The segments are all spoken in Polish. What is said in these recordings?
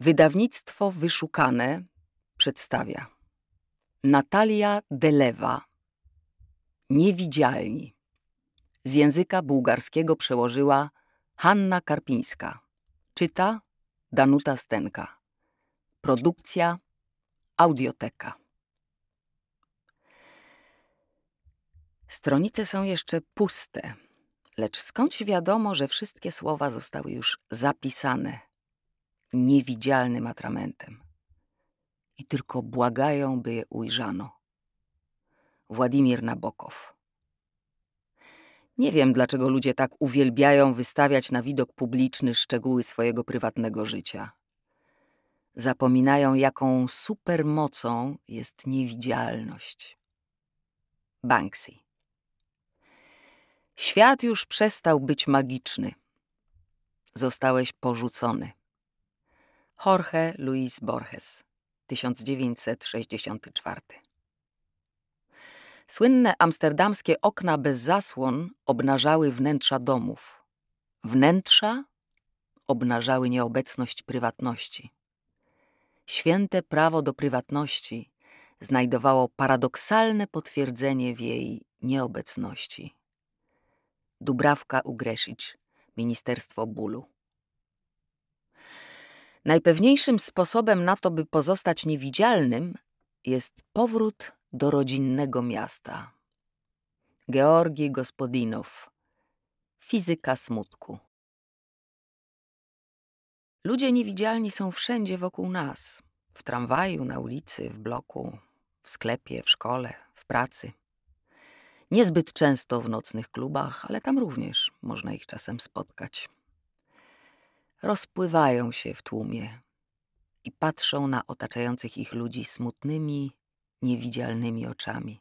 Wydawnictwo Wyszukane przedstawia Natalia Delewa Niewidzialni Z języka bułgarskiego przełożyła Hanna Karpińska Czyta Danuta Stenka Produkcja Audioteka Stronice są jeszcze puste, lecz skądś wiadomo, że wszystkie słowa zostały już zapisane – niewidzialnym atramentem i tylko błagają, by je ujrzano. Władimir Nabokow. Nie wiem, dlaczego ludzie tak uwielbiają wystawiać na widok publiczny szczegóły swojego prywatnego życia. Zapominają, jaką supermocą jest niewidzialność. Banksy. Świat już przestał być magiczny. Zostałeś porzucony. Jorge Luis Borges 1964 Słynne amsterdamskie okna bez zasłon obnażały wnętrza domów. Wnętrza obnażały nieobecność prywatności. Święte prawo do prywatności znajdowało paradoksalne potwierdzenie w jej nieobecności. Dubrawka Ugresić, Ministerstwo Bólu. Najpewniejszym sposobem na to, by pozostać niewidzialnym, jest powrót do rodzinnego miasta. Georgi Gospodinow Fizyka smutku Ludzie niewidzialni są wszędzie wokół nas. W tramwaju, na ulicy, w bloku, w sklepie, w szkole, w pracy. Niezbyt często w nocnych klubach, ale tam również można ich czasem spotkać rozpływają się w tłumie i patrzą na otaczających ich ludzi smutnymi, niewidzialnymi oczami.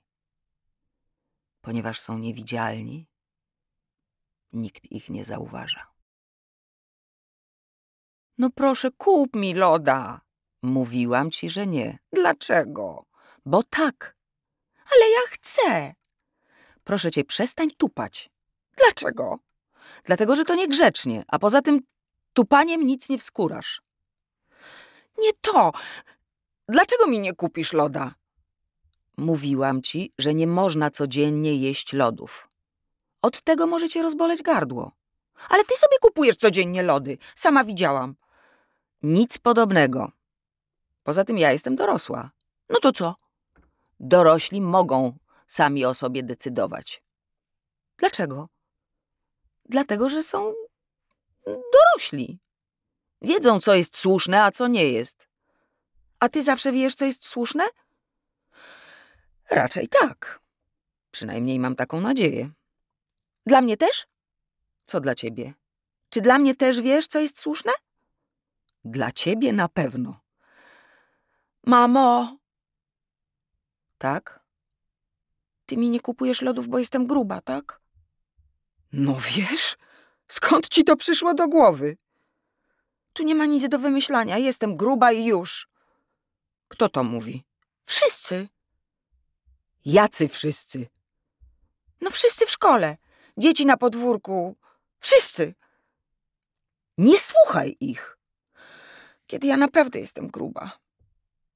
Ponieważ są niewidzialni, nikt ich nie zauważa. No proszę, kup mi loda. Mówiłam ci, że nie. Dlaczego? Bo tak. Ale ja chcę. Proszę cię, przestań tupać. Dlaczego? Dlatego, że to niegrzecznie, a poza tym tu paniem nic nie wskurasz. Nie to! Dlaczego mi nie kupisz loda? Mówiłam ci, że nie można codziennie jeść lodów. Od tego może cię rozboleć gardło. Ale ty sobie kupujesz codziennie lody. Sama widziałam. Nic podobnego. Poza tym ja jestem dorosła. No to co? Dorośli mogą sami o sobie decydować. Dlaczego? Dlatego, że są dorośli. Wiedzą, co jest słuszne, a co nie jest. A ty zawsze wiesz, co jest słuszne? Raczej tak. Przynajmniej mam taką nadzieję. Dla mnie też? Co dla ciebie? Czy dla mnie też wiesz, co jest słuszne? Dla ciebie na pewno. Mamo! Tak? Ty mi nie kupujesz lodów, bo jestem gruba, tak? No wiesz, Skąd ci to przyszło do głowy? Tu nie ma nic do wymyślania. Jestem gruba i już. Kto to mówi? Wszyscy. Jacy wszyscy? No wszyscy w szkole. Dzieci na podwórku. Wszyscy. Nie słuchaj ich. Kiedy ja naprawdę jestem gruba.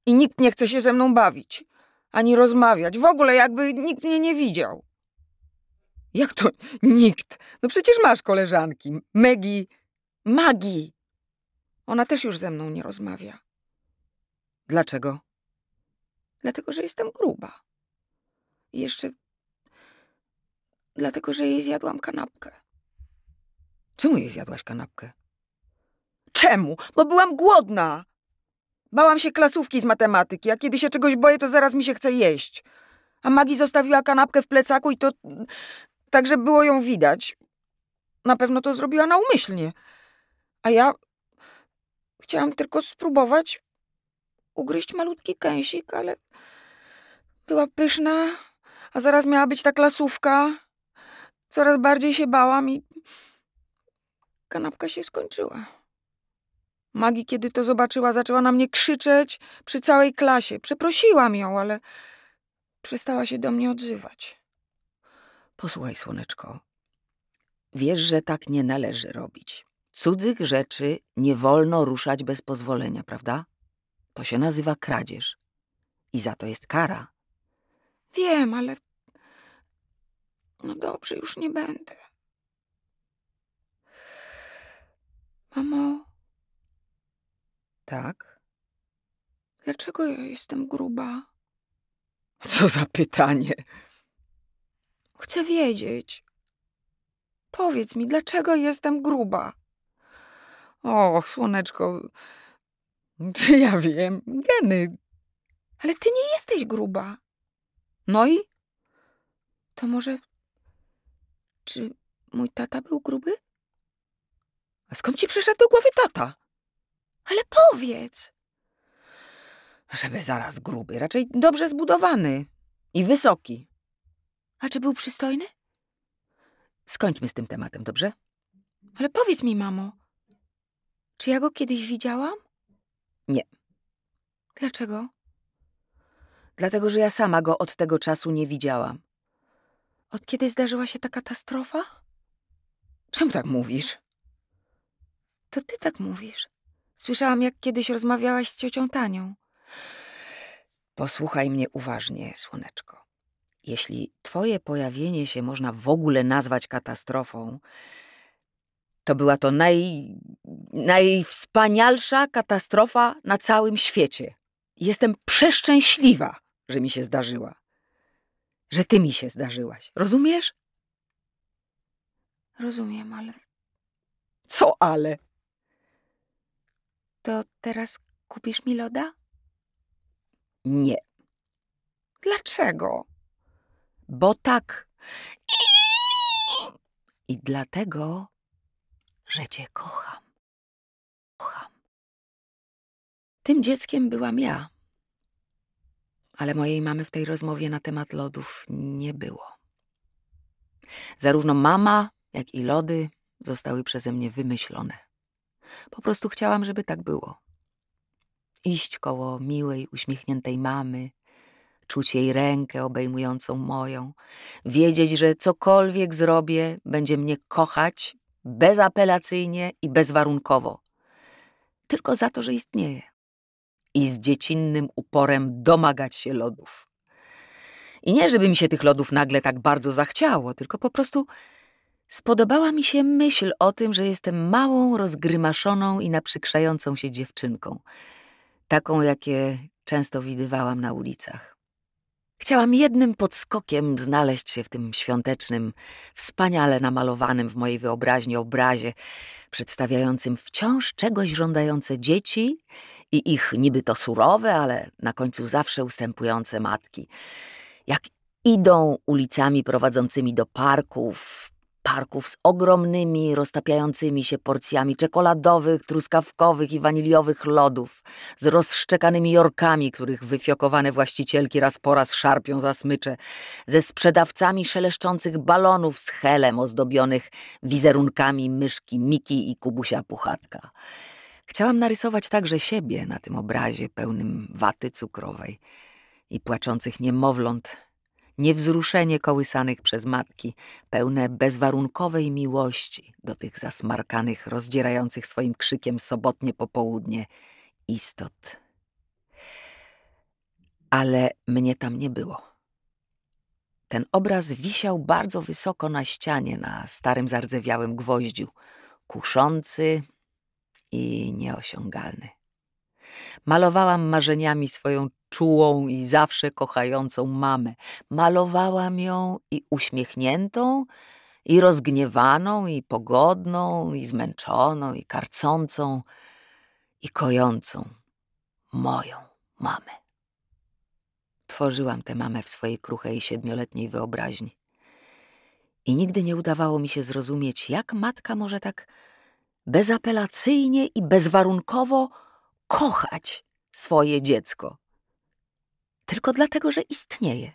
I nikt nie chce się ze mną bawić. Ani rozmawiać. W ogóle jakby nikt mnie nie widział. Jak to nikt? No przecież masz koleżanki. Megi. Magi. Ona też już ze mną nie rozmawia. Dlaczego? Dlatego, że jestem gruba. I jeszcze dlatego, że jej zjadłam kanapkę. Czemu jej zjadłaś kanapkę? Czemu? Bo byłam głodna. Bałam się klasówki z matematyki, a kiedy się czegoś boję, to zaraz mi się chce jeść. A Magi zostawiła kanapkę w plecaku i to tak że było ją widać. Na pewno to zrobiła naumyślnie. A ja chciałam tylko spróbować ugryźć malutki kęsik, ale była pyszna, a zaraz miała być ta klasówka. Coraz bardziej się bałam i kanapka się skończyła. Magi, kiedy to zobaczyła, zaczęła na mnie krzyczeć przy całej klasie. Przeprosiłam ją, ale przestała się do mnie odzywać. Posłuchaj, słoneczko. Wiesz, że tak nie należy robić. Cudzych rzeczy nie wolno ruszać bez pozwolenia, prawda? To się nazywa kradzież. I za to jest kara. Wiem, ale. No dobrze, już nie będę. Mamo. Tak? Dlaczego ja jestem gruba? Co za pytanie. Chcę wiedzieć. Powiedz mi, dlaczego jestem gruba? O, słoneczko, czy ja wiem? Geny. Ale ty nie jesteś gruba. No i? To może... Czy mój tata był gruby? A skąd ci przyszedł do głowy tata? Ale powiedz. Żeby zaraz gruby, raczej dobrze zbudowany i wysoki. A czy był przystojny? Skończmy z tym tematem, dobrze? Ale powiedz mi, mamo, czy ja go kiedyś widziałam? Nie. Dlaczego? Dlatego, że ja sama go od tego czasu nie widziałam. Od kiedy zdarzyła się ta katastrofa? Czemu tak mówisz? To ty tak mówisz. Słyszałam, jak kiedyś rozmawiałaś z ciocią Tanią. Posłuchaj mnie uważnie, słoneczko jeśli Twoje pojawienie się można w ogóle nazwać katastrofą, to była to naj, najwspanialsza katastrofa na całym świecie. Jestem przeszczęśliwa, że mi się zdarzyła. Że ty mi się zdarzyłaś. Rozumiesz? Rozumiem, ale. Co ale? To teraz kupisz mi loda? Nie. Dlaczego? bo tak. I dlatego, że cię kocham. Kocham. Tym dzieckiem byłam ja. Ale mojej mamy w tej rozmowie na temat lodów nie było. Zarówno mama, jak i lody zostały przeze mnie wymyślone. Po prostu chciałam, żeby tak było. Iść koło miłej, uśmiechniętej mamy, czuć jej rękę obejmującą moją, wiedzieć, że cokolwiek zrobię, będzie mnie kochać bezapelacyjnie i bezwarunkowo, tylko za to, że istnieje. I z dziecinnym uporem domagać się lodów. I nie, żeby mi się tych lodów nagle tak bardzo zachciało, tylko po prostu spodobała mi się myśl o tym, że jestem małą, rozgrymaszoną i naprzykrzającą się dziewczynką, taką, jakie często widywałam na ulicach. Chciałam jednym podskokiem znaleźć się w tym świątecznym, wspaniale namalowanym w mojej wyobraźni obrazie, przedstawiającym wciąż czegoś żądające dzieci i ich niby to surowe, ale na końcu zawsze ustępujące matki. Jak idą ulicami prowadzącymi do parków, parków z ogromnymi, roztapiającymi się porcjami czekoladowych, truskawkowych i waniliowych lodów, z rozszczekanymi jorkami, których wyfiokowane właścicielki raz po raz szarpią za smycze, ze sprzedawcami szeleszczących balonów z helem ozdobionych wizerunkami myszki Miki i Kubusia Puchatka. Chciałam narysować także siebie na tym obrazie pełnym waty cukrowej i płaczących niemowląt niewzruszenie kołysanych przez matki, pełne bezwarunkowej miłości do tych zasmarkanych, rozdzierających swoim krzykiem sobotnie popołudnie istot. Ale mnie tam nie było. Ten obraz wisiał bardzo wysoko na ścianie, na starym zardzewiałym gwoździu, kuszący i nieosiągalny. Malowałam marzeniami swoją czułą i zawsze kochającą mamę. Malowałam ją i uśmiechniętą, i rozgniewaną, i pogodną, i zmęczoną, i karcącą, i kojącą moją mamę. Tworzyłam tę mamę w swojej kruchej siedmioletniej wyobraźni. I nigdy nie udawało mi się zrozumieć, jak matka może tak bezapelacyjnie i bezwarunkowo kochać swoje dziecko tylko dlatego, że istnieje.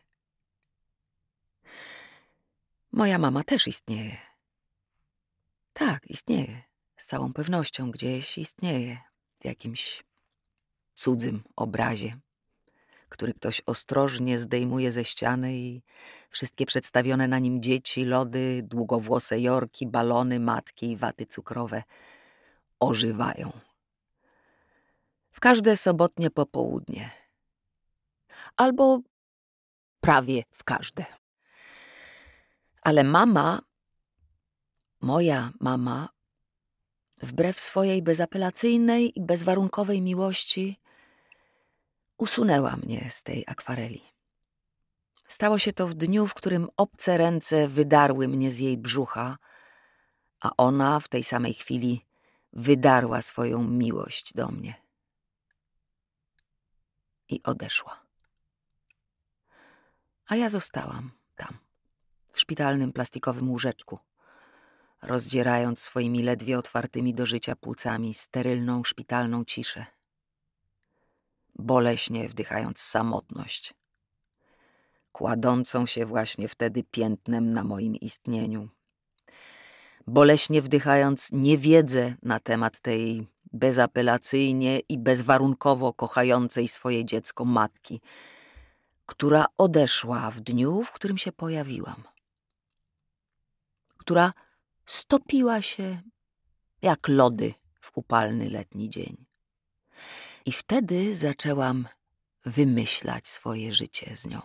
Moja mama też istnieje. Tak, istnieje. Z całą pewnością gdzieś istnieje. W jakimś cudzym obrazie, który ktoś ostrożnie zdejmuje ze ściany i wszystkie przedstawione na nim dzieci, lody, długowłose jorki, balony, matki i waty cukrowe ożywają. W każde sobotnie popołudnie – albo prawie w każde. Ale mama, moja mama, wbrew swojej bezapelacyjnej i bezwarunkowej miłości, usunęła mnie z tej akwareli. Stało się to w dniu, w którym obce ręce wydarły mnie z jej brzucha, a ona w tej samej chwili wydarła swoją miłość do mnie i odeszła. A ja zostałam tam, w szpitalnym plastikowym łóżeczku, rozdzierając swoimi ledwie otwartymi do życia płucami sterylną szpitalną ciszę, boleśnie wdychając samotność, kładącą się właśnie wtedy piętnem na moim istnieniu, boleśnie wdychając niewiedzę na temat tej bezapelacyjnie i bezwarunkowo kochającej swoje dziecko matki – która odeszła w dniu, w którym się pojawiłam, która stopiła się jak lody w upalny letni dzień. I wtedy zaczęłam wymyślać swoje życie z nią.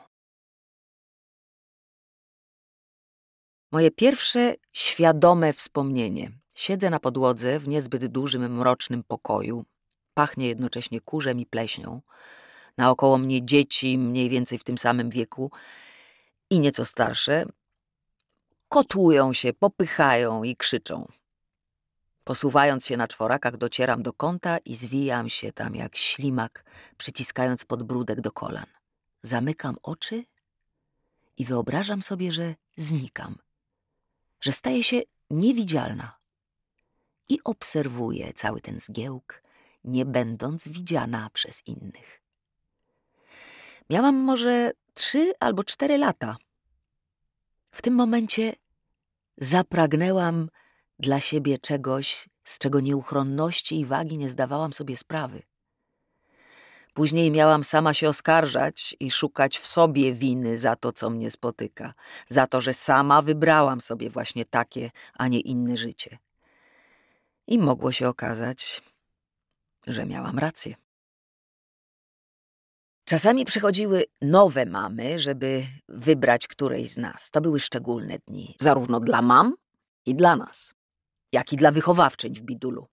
Moje pierwsze świadome wspomnienie. Siedzę na podłodze w niezbyt dużym, mrocznym pokoju. Pachnie jednocześnie kurzem i pleśnią naokoło mnie dzieci mniej więcej w tym samym wieku i nieco starsze, kotłują się, popychają i krzyczą. Posuwając się na czworakach, docieram do kąta i zwijam się tam jak ślimak, przyciskając podbródek do kolan. Zamykam oczy i wyobrażam sobie, że znikam, że staję się niewidzialna. I obserwuję cały ten zgiełk, nie będąc widziana przez innych. Miałam może trzy albo cztery lata. W tym momencie zapragnęłam dla siebie czegoś, z czego nieuchronności i wagi nie zdawałam sobie sprawy. Później miałam sama się oskarżać i szukać w sobie winy za to, co mnie spotyka, za to, że sama wybrałam sobie właśnie takie, a nie inne życie. I mogło się okazać, że miałam rację. Czasami przychodziły nowe mamy, żeby wybrać którejś z nas. To były szczególne dni, zarówno dla mam i dla nas, jak i dla wychowawczyń w bidulu.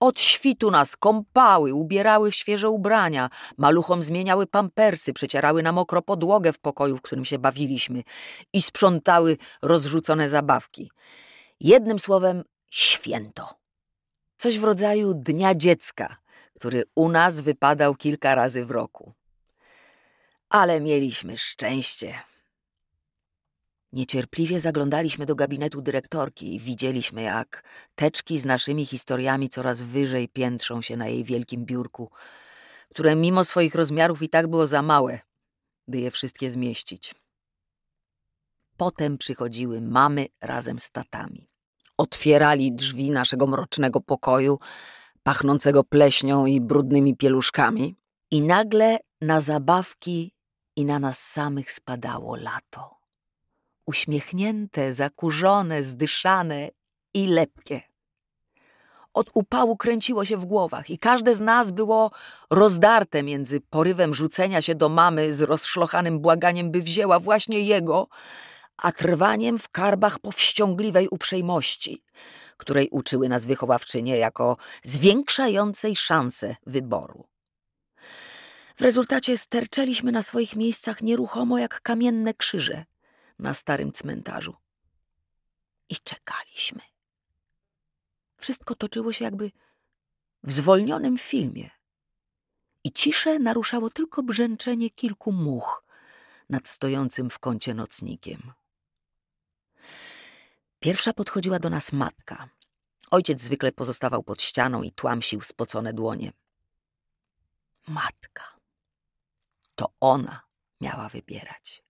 Od świtu nas kąpały, ubierały w świeże ubrania, maluchom zmieniały pampersy, przecierały nam okro podłogę w pokoju, w którym się bawiliśmy i sprzątały rozrzucone zabawki. Jednym słowem, święto. Coś w rodzaju dnia dziecka – który u nas wypadał kilka razy w roku. Ale mieliśmy szczęście. Niecierpliwie zaglądaliśmy do gabinetu dyrektorki i widzieliśmy, jak teczki z naszymi historiami coraz wyżej piętrzą się na jej wielkim biurku, które mimo swoich rozmiarów i tak było za małe, by je wszystkie zmieścić. Potem przychodziły mamy razem z tatami. Otwierali drzwi naszego mrocznego pokoju, pachnącego pleśnią i brudnymi pieluszkami. I nagle na zabawki i na nas samych spadało lato. Uśmiechnięte, zakurzone, zdyszane i lepkie. Od upału kręciło się w głowach i każde z nas było rozdarte między porywem rzucenia się do mamy z rozszlochanym błaganiem, by wzięła właśnie jego, a trwaniem w karbach powściągliwej uprzejmości – której uczyły nas wychowawczynie jako zwiększającej szanse wyboru. W rezultacie sterczeliśmy na swoich miejscach nieruchomo jak kamienne krzyże na starym cmentarzu. I czekaliśmy. Wszystko toczyło się jakby w zwolnionym filmie. I ciszę naruszało tylko brzęczenie kilku much nad stojącym w kącie nocnikiem. Pierwsza podchodziła do nas matka. Ojciec zwykle pozostawał pod ścianą i tłamsił spocone dłonie. Matka. To ona miała wybierać.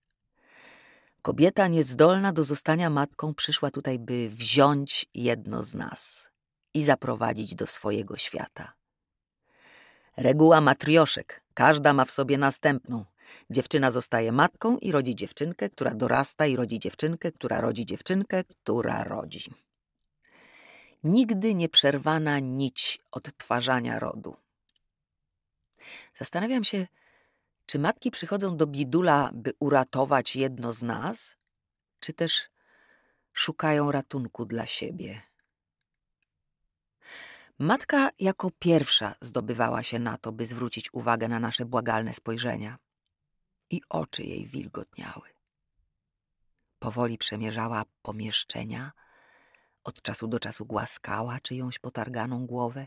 Kobieta niezdolna do zostania matką przyszła tutaj, by wziąć jedno z nas i zaprowadzić do swojego świata. Reguła matrioszek, każda ma w sobie następną, Dziewczyna zostaje matką i rodzi dziewczynkę, która dorasta i rodzi dziewczynkę, która rodzi dziewczynkę, która rodzi. Nigdy nieprzerwana nić odtwarzania rodu. Zastanawiam się, czy matki przychodzą do bidula, by uratować jedno z nas, czy też szukają ratunku dla siebie. Matka jako pierwsza zdobywała się na to, by zwrócić uwagę na nasze błagalne spojrzenia i oczy jej wilgotniały. Powoli przemierzała pomieszczenia, od czasu do czasu głaskała czyjąś potarganą głowę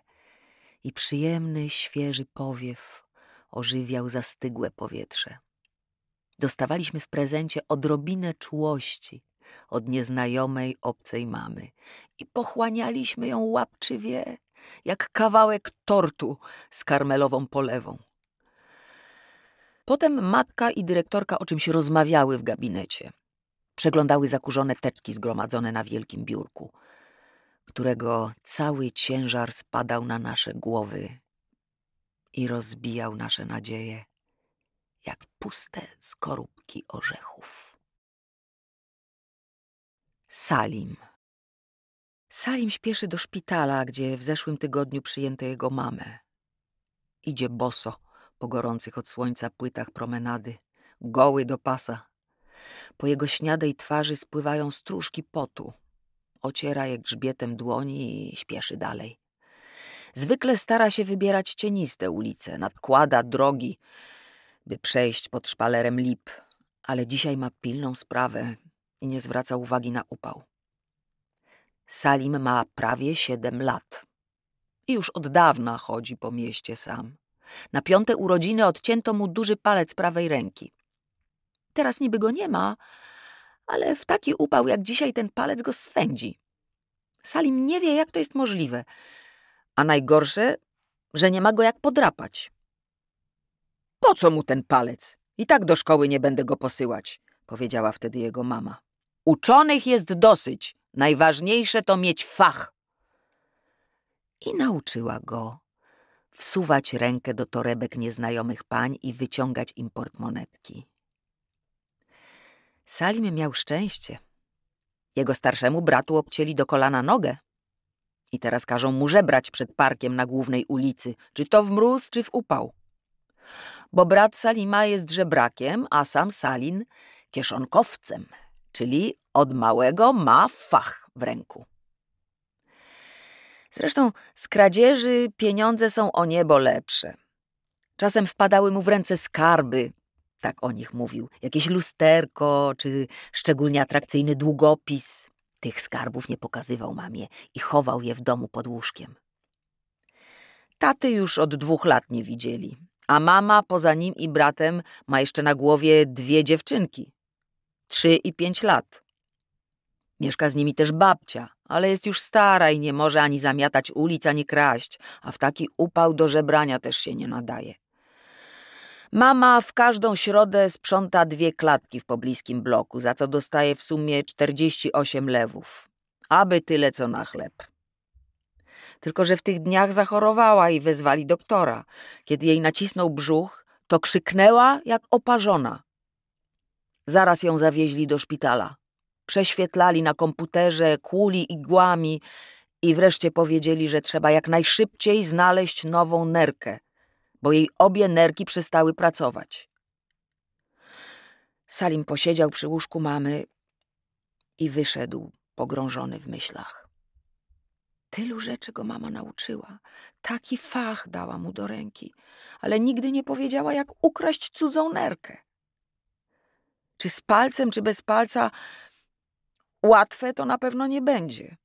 i przyjemny, świeży powiew ożywiał zastygłe powietrze. Dostawaliśmy w prezencie odrobinę czułości od nieznajomej, obcej mamy i pochłanialiśmy ją łapczywie, jak kawałek tortu z karmelową polewą. Potem matka i dyrektorka o czymś rozmawiały w gabinecie. Przeglądały zakurzone teczki zgromadzone na wielkim biurku, którego cały ciężar spadał na nasze głowy i rozbijał nasze nadzieje jak puste skorupki orzechów. Salim. Salim śpieszy do szpitala, gdzie w zeszłym tygodniu przyjęto jego mamę. Idzie boso po gorących od słońca płytach promenady, goły do pasa. Po jego śniadej twarzy spływają stróżki potu. Ociera je grzbietem dłoni i śpieszy dalej. Zwykle stara się wybierać cieniste ulice, nadkłada drogi, by przejść pod szpalerem lip, ale dzisiaj ma pilną sprawę i nie zwraca uwagi na upał. Salim ma prawie siedem lat i już od dawna chodzi po mieście sam. Na piąte urodziny odcięto mu duży palec prawej ręki. Teraz niby go nie ma, ale w taki upał jak dzisiaj ten palec go swędzi. Salim nie wie, jak to jest możliwe. A najgorsze, że nie ma go jak podrapać. Po co mu ten palec? I tak do szkoły nie będę go posyłać, powiedziała wtedy jego mama. Uczonych jest dosyć. Najważniejsze to mieć fach. I nauczyła go wsuwać rękę do torebek nieznajomych pań i wyciągać im portmonetki. Salim miał szczęście. Jego starszemu bratu obcięli do kolana nogę. I teraz każą mu żebrać przed parkiem na głównej ulicy, czy to w mróz, czy w upał. Bo brat Salima jest żebrakiem, a sam Salin kieszonkowcem, czyli od małego ma fach w ręku. Zresztą z kradzieży pieniądze są o niebo lepsze. Czasem wpadały mu w ręce skarby, tak o nich mówił, jakieś lusterko czy szczególnie atrakcyjny długopis. Tych skarbów nie pokazywał mamie i chował je w domu pod łóżkiem. Taty już od dwóch lat nie widzieli, a mama poza nim i bratem ma jeszcze na głowie dwie dziewczynki. Trzy i pięć lat. Mieszka z nimi też babcia, ale jest już stara i nie może ani zamiatać ulic, ani kraść, a w taki upał do żebrania też się nie nadaje. Mama w każdą środę sprząta dwie klatki w pobliskim bloku, za co dostaje w sumie 48 lewów. Aby tyle co na chleb. Tylko, że w tych dniach zachorowała i wezwali doktora. Kiedy jej nacisnął brzuch, to krzyknęła jak oparzona. Zaraz ją zawieźli do szpitala prześwietlali na komputerze, kłuli igłami i wreszcie powiedzieli, że trzeba jak najszybciej znaleźć nową nerkę, bo jej obie nerki przestały pracować. Salim posiedział przy łóżku mamy i wyszedł pogrążony w myślach. Tylu rzeczy go mama nauczyła, taki fach dała mu do ręki, ale nigdy nie powiedziała, jak ukraść cudzą nerkę. Czy z palcem, czy bez palca Łatwe to na pewno nie będzie.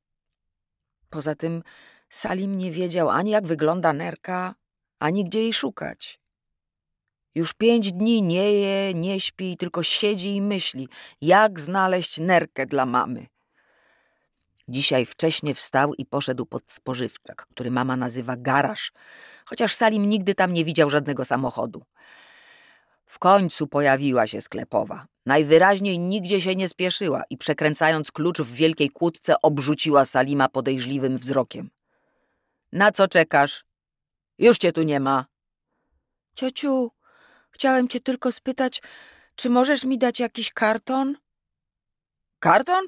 Poza tym Salim nie wiedział ani jak wygląda nerka, ani gdzie jej szukać. Już pięć dni nie je, nie śpi, tylko siedzi i myśli, jak znaleźć nerkę dla mamy. Dzisiaj wcześnie wstał i poszedł pod spożywczak, który mama nazywa garaż, chociaż Salim nigdy tam nie widział żadnego samochodu. W końcu pojawiła się sklepowa. Najwyraźniej nigdzie się nie spieszyła i przekręcając klucz w wielkiej kłódce obrzuciła Salima podejrzliwym wzrokiem. Na co czekasz? Już cię tu nie ma. Ciociu, chciałem cię tylko spytać, czy możesz mi dać jakiś karton? Karton?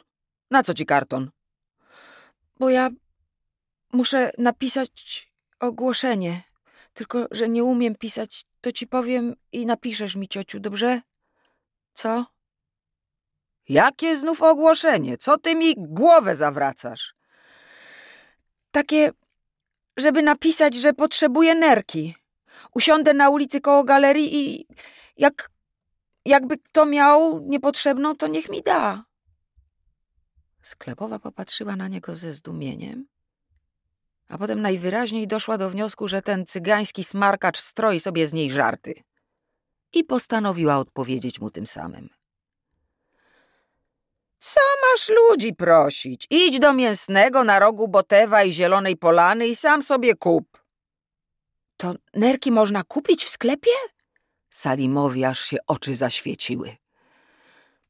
Na co ci karton? Bo ja muszę napisać ogłoszenie. Tylko, że nie umiem pisać, to ci powiem i napiszesz mi, ciociu, dobrze? Co? Jakie znów ogłoszenie? Co ty mi głowę zawracasz? Takie, żeby napisać, że potrzebuję nerki. Usiądę na ulicy koło galerii i jak, jakby kto miał niepotrzebną, to niech mi da. Sklepowa popatrzyła na niego ze zdumieniem, a potem najwyraźniej doszła do wniosku, że ten cygański smarkacz stroi sobie z niej żarty i postanowiła odpowiedzieć mu tym samym. Co masz ludzi prosić? Idź do mięsnego na rogu Botewa i Zielonej Polany i sam sobie kup. To nerki można kupić w sklepie? Salimowi aż się oczy zaświeciły.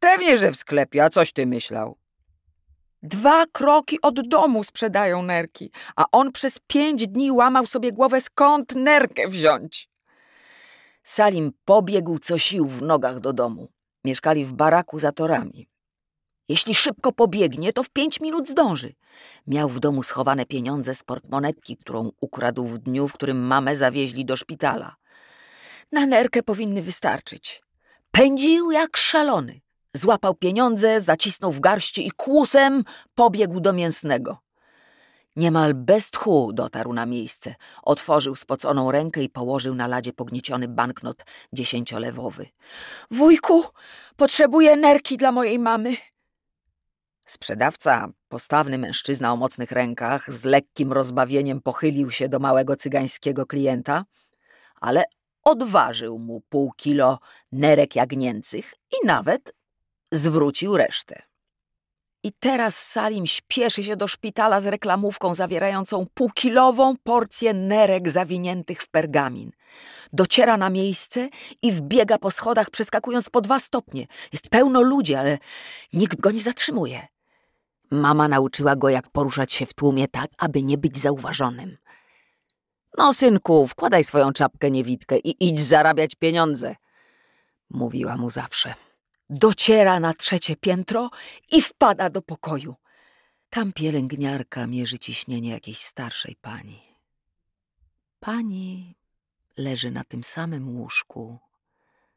Pewnie, że w sklepie, a coś ty myślał? Dwa kroki od domu sprzedają nerki, a on przez pięć dni łamał sobie głowę, skąd nerkę wziąć. Salim pobiegł co sił w nogach do domu. Mieszkali w baraku za torami. Jeśli szybko pobiegnie, to w pięć minut zdąży. Miał w domu schowane pieniądze z portmonetki, którą ukradł w dniu, w którym mamę zawieźli do szpitala. Na nerkę powinny wystarczyć. Pędził jak szalony. Złapał pieniądze, zacisnął w garści i kłusem pobiegł do mięsnego. Niemal bez tchu dotarł na miejsce. Otworzył spoconą rękę i położył na ladzie pognieciony banknot dziesięciolewowy. Wujku, potrzebuję nerki dla mojej mamy. Sprzedawca, postawny mężczyzna o mocnych rękach, z lekkim rozbawieniem pochylił się do małego cygańskiego klienta, ale odważył mu pół kilo nerek jagnięcych i nawet zwrócił resztę. I teraz Salim śpieszy się do szpitala z reklamówką zawierającą półkilową porcję nerek zawiniętych w pergamin. Dociera na miejsce i wbiega po schodach, przeskakując po dwa stopnie. Jest pełno ludzi, ale nikt go nie zatrzymuje. Mama nauczyła go, jak poruszać się w tłumie tak, aby nie być zauważonym. No, synku, wkładaj swoją czapkę niewidkę i idź zarabiać pieniądze, mówiła mu zawsze dociera na trzecie piętro i wpada do pokoju. Tam pielęgniarka mierzy ciśnienie jakiejś starszej pani. Pani leży na tym samym łóżku,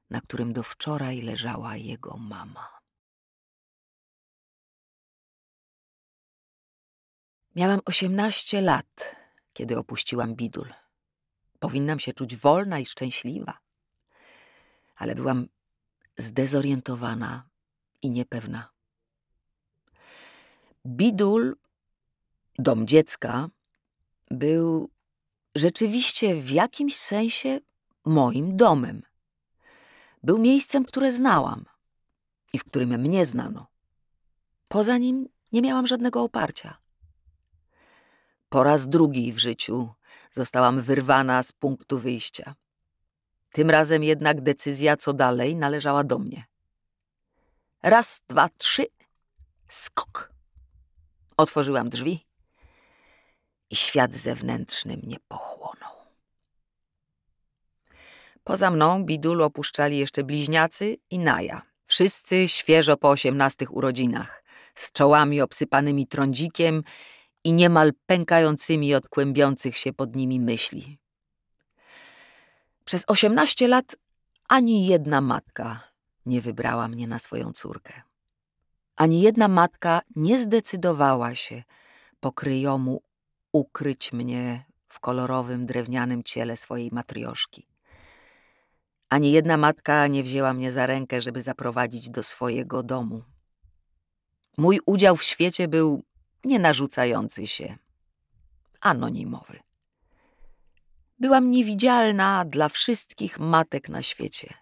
na którym do wczoraj leżała jego mama. Miałam osiemnaście lat, kiedy opuściłam Bidul. Powinnam się czuć wolna i szczęśliwa, ale byłam zdezorientowana i niepewna. Bidul, dom dziecka, był rzeczywiście w jakimś sensie moim domem. Był miejscem, które znałam i w którym mnie znano. Poza nim nie miałam żadnego oparcia. Po raz drugi w życiu zostałam wyrwana z punktu wyjścia. Tym razem jednak decyzja, co dalej, należała do mnie. Raz, dwa, trzy, skok. Otworzyłam drzwi i świat zewnętrzny mnie pochłonął. Poza mną bidul opuszczali jeszcze bliźniacy i Naja. Wszyscy świeżo po osiemnastych urodzinach, z czołami obsypanymi trądzikiem i niemal pękającymi od kłębiących się pod nimi myśli. Przez 18 lat ani jedna matka nie wybrała mnie na swoją córkę. Ani jedna matka nie zdecydowała się pokryjomu ukryć mnie w kolorowym drewnianym ciele swojej matrioszki. Ani jedna matka nie wzięła mnie za rękę, żeby zaprowadzić do swojego domu. Mój udział w świecie był nienarzucający się, anonimowy. Byłam niewidzialna dla wszystkich matek na świecie.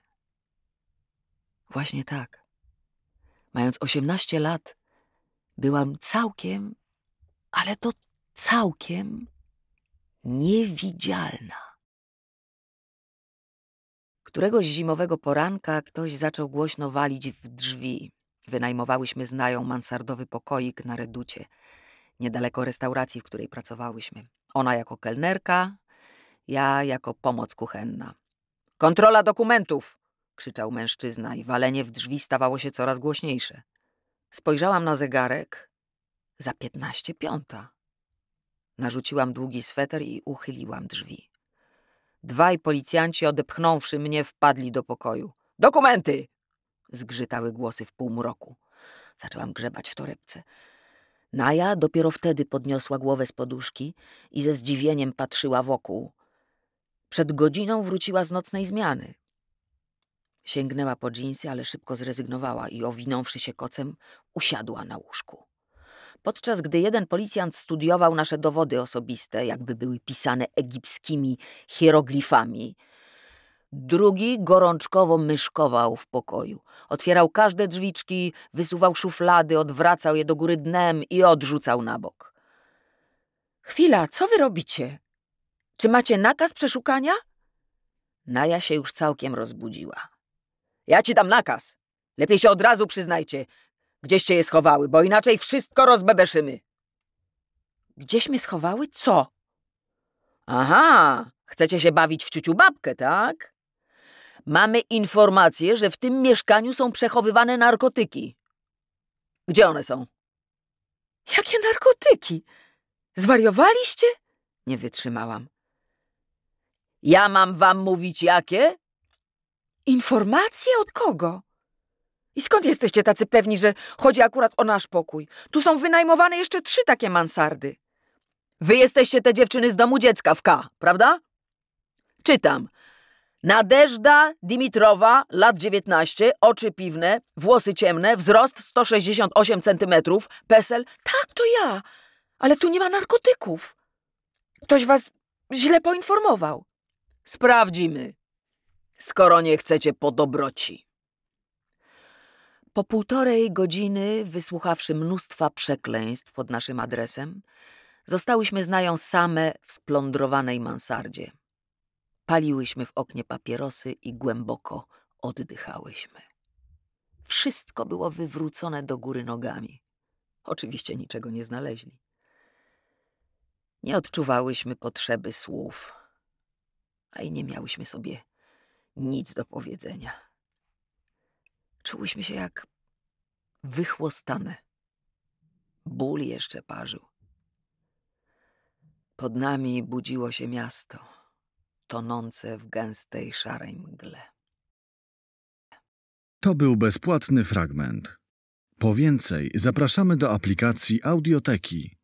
Właśnie tak. Mając 18 lat, byłam całkiem, ale to całkiem niewidzialna. Któregoś zimowego poranka ktoś zaczął głośno walić w drzwi. Wynajmowałyśmy znają mansardowy pokoik na reducie, niedaleko restauracji, w której pracowałyśmy. Ona jako kelnerka, ja jako pomoc kuchenna. Kontrola dokumentów! krzyczał mężczyzna i walenie w drzwi stawało się coraz głośniejsze. Spojrzałam na zegarek. Za piętnaście piąta. Narzuciłam długi sweter i uchyliłam drzwi. Dwaj policjanci odepchnąwszy mnie wpadli do pokoju. Dokumenty! Zgrzytały głosy w półmroku. Zaczęłam grzebać w torebce. Naja dopiero wtedy podniosła głowę z poduszki i ze zdziwieniem patrzyła wokół. Przed godziną wróciła z nocnej zmiany. Sięgnęła po dżinsy, ale szybko zrezygnowała i owinąwszy się kocem, usiadła na łóżku. Podczas gdy jeden policjant studiował nasze dowody osobiste, jakby były pisane egipskimi hieroglifami, Drugi gorączkowo myszkował w pokoju. Otwierał każde drzwiczki, wysuwał szuflady, odwracał je do góry dnem i odrzucał na bok. Chwila, co wy robicie? Czy macie nakaz przeszukania? Naja się już całkiem rozbudziła. Ja ci dam nakaz. Lepiej się od razu przyznajcie, gdzieście je schowały, bo inaczej wszystko rozbebeszymy. Gdzieś mnie schowały? Co? Aha, chcecie się bawić w ciuciu babkę, tak? Mamy informację, że w tym mieszkaniu są przechowywane narkotyki. Gdzie one są? Jakie narkotyki? Zwariowaliście? Nie wytrzymałam. Ja mam wam mówić jakie? Informacje od kogo? I skąd jesteście tacy pewni, że chodzi akurat o nasz pokój? Tu są wynajmowane jeszcze trzy takie mansardy. Wy jesteście te dziewczyny z domu dziecka w K, prawda? Czytam. Nadeżda Dimitrowa, lat 19, oczy piwne, włosy ciemne, wzrost 168 cm, PESEL. Tak, to ja, ale tu nie ma narkotyków. Ktoś was źle poinformował. Sprawdzimy, skoro nie chcecie po dobroci. Po półtorej godziny, wysłuchawszy mnóstwa przekleństw pod naszym adresem, zostałyśmy znają same w splądrowanej mansardzie. Paliłyśmy w oknie papierosy i głęboko oddychałyśmy. Wszystko było wywrócone do góry nogami. Oczywiście niczego nie znaleźli. Nie odczuwałyśmy potrzeby słów a i nie miałyśmy sobie nic do powiedzenia. Czułyśmy się jak wychłostane. Ból jeszcze parzył. Pod nami budziło się miasto, tonące w gęstej szarej mgle. To był bezpłatny fragment. Po więcej zapraszamy do aplikacji Audioteki.